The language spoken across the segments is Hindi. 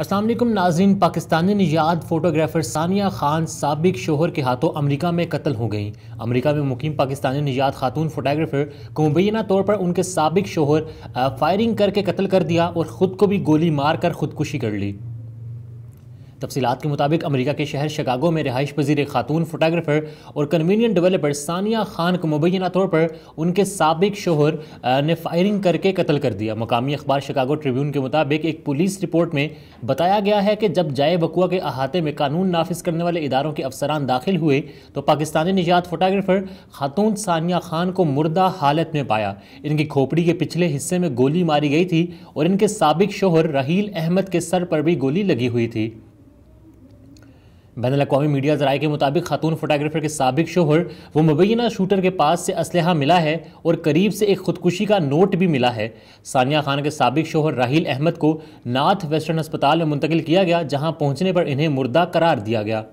असलम नाजरीन पाकिस्तानी निजात फ़ोटोग्राफ़र सानिया ख़ान सबक शोहर के हाथों अमेरिका में कत्ल हो गई अमेरिका में मुकीम पाकिस्तानी निजात खातून फ़ोटोग्राफ़र को मुबैना तौर पर उनके सबक शोहर फायरिंग करके कत्ल कर दिया और ख़ुद को भी गोली मार कर ख़ुदकुशी कर ली तफसीत के मुताबिक अमरीका के शहर शिकागो में रिहाइश पजीर खातून फोटोग्राफर और कन्वीनियन डेवलपर सानिया खान को मुबैना तौर पर उनके सबक शोहर ने फायरिंग करके कत्ल कर दिया मकामी अखबार शिकागो ट्रिब्यून के मुताबिक एक पुलिस रिपोर्ट में बताया गया है कि जब जाए वकुआ के अहाते में कानून नाफिज करने वाले इदारों के अफसरान दाखिल हुए तो पाकिस्तानी निजात फोटोग्राफर खातून सानिया खान को मुर्दा हालत में पाया इनकी खोपड़ी के पिछले हिस्से में गोली मारी गई थी और इनके सबक शोहर रहील अहमद के सर पर भी गोली लगी हुई थी बैन अवी मीडिया जराए के मुताबिक खातून फोटोग्राफर के सबक शोहर वो मुबैना शूटर के पास से इसल मिला है और करीब से एक खुदकुशी का नोट भी मिला है सानिया खान के सबक शोहर राहल अहमद को नाथ वेस्टर्न अस्पताल में मुंतकिल किया गया जहाँ पहुँचने पर इन्हें मुर्दा करार दिया गया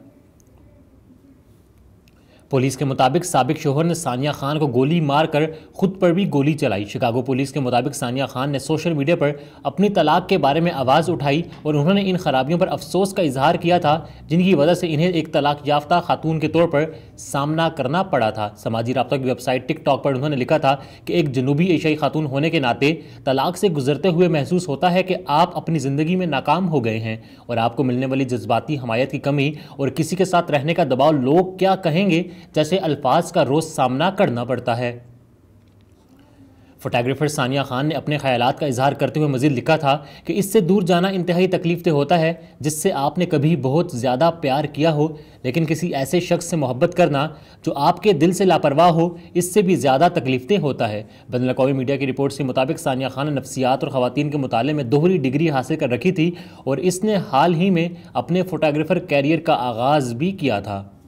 पुलिस के मुताबिक सबक शोहर ने सानिया खान को गोली मारकर खुद पर भी गोली चलाई शिकागो पुलिस के मुताबिक सानिया खान ने सोशल मीडिया पर अपनी तलाक के बारे में आवाज़ उठाई और उन्होंने इन खराबियों पर अफसोस का इजहार किया था जिनकी वजह से इन्हें एक तलाक याफ्ता खातून के तौर पर सामना करना पड़ा था समाजी रबता की वेबसाइट टिकटॉक पर उन्होंने लिखा था कि एक जनूबी एशियाई खातून होने के नाते तलाक से गुजरते हुए महसूस होता है कि आप अपनी ज़िंदगी में नाकाम हो गए हैं और आपको मिलने वाली जज्बाती हमायत की कमी और किसी के साथ रहने का दबाव लोग क्या कहेंगे जैसे अल्फाज का रोज़ सामना करना पड़ता है फोटोग्राफ़र सानिया खान ने अपने ख्याल का इजहार करते हुए मजीद लिखा था कि इससे दूर जाना इंतहाई तकलीफ होता है जिससे आपने कभी बहुत ज़्यादा प्यार किया हो लेकिन किसी ऐसे शख्स से मोहब्बत करना जो आपके दिल से लापरवाह हो इससे भी ज़्यादा तकलीफें होता है बदल अवी मीडिया की रिपोर्ट्स के मुताबिक सानिया खान ने नफसियात और ख़वान के मुताले में दोहरी डिग्री हासिल कर रखी थी और इसने हाल ही में अपने फोटोग्राफ़र कैरियर का आगाज़ भी किया था